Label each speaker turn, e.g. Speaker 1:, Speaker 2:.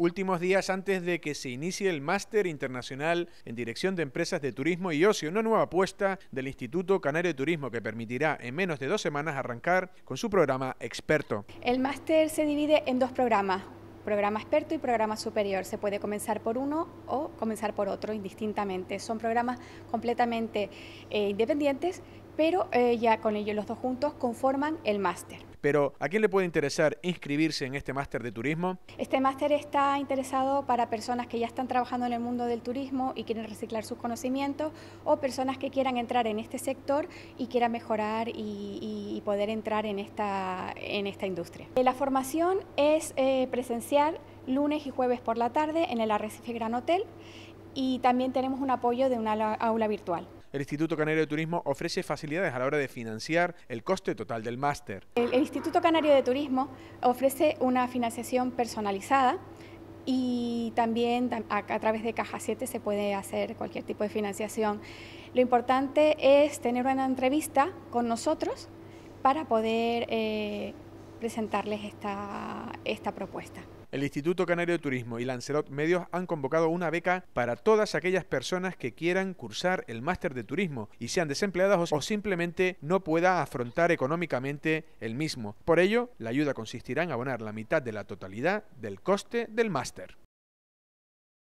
Speaker 1: últimos días antes de que se inicie el Máster Internacional en Dirección de Empresas de Turismo y Ocio, una nueva apuesta del Instituto Canario de Turismo que permitirá en menos de dos semanas arrancar con su programa experto.
Speaker 2: El máster se divide en dos programas, programa experto y programa superior. Se puede comenzar por uno o comenzar por otro indistintamente. Son programas completamente eh, independientes pero eh, ya con ellos los dos juntos conforman el máster.
Speaker 1: Pero, ¿a quién le puede interesar inscribirse en este máster de turismo?
Speaker 2: Este máster está interesado para personas que ya están trabajando en el mundo del turismo y quieren reciclar sus conocimientos o personas que quieran entrar en este sector y quieran mejorar y, poder entrar en esta, en esta industria. Eh, la formación es eh, presencial lunes y jueves por la tarde en el Arrecife Gran Hotel y también tenemos un apoyo de una aula virtual
Speaker 1: el Instituto Canario de Turismo ofrece facilidades a la hora de financiar el coste total del máster.
Speaker 2: El, Instituto Canario de Turismo ofrece una financiación personalizada y también a, través de Caja 7 se puede hacer cualquier tipo de financiación. Lo importante es tener una entrevista con nosotros para poder eh, presentarles esta propuesta
Speaker 1: el Instituto Canario de Turismo y Lancelot Medios han convocado una beca para todas aquellas personas que quieran cursar el máster de turismo y sean desempleadas o simplemente no pueda afrontar económicamente el mismo. Por ello, la ayuda consistirá en abonar la mitad de la totalidad del coste del máster.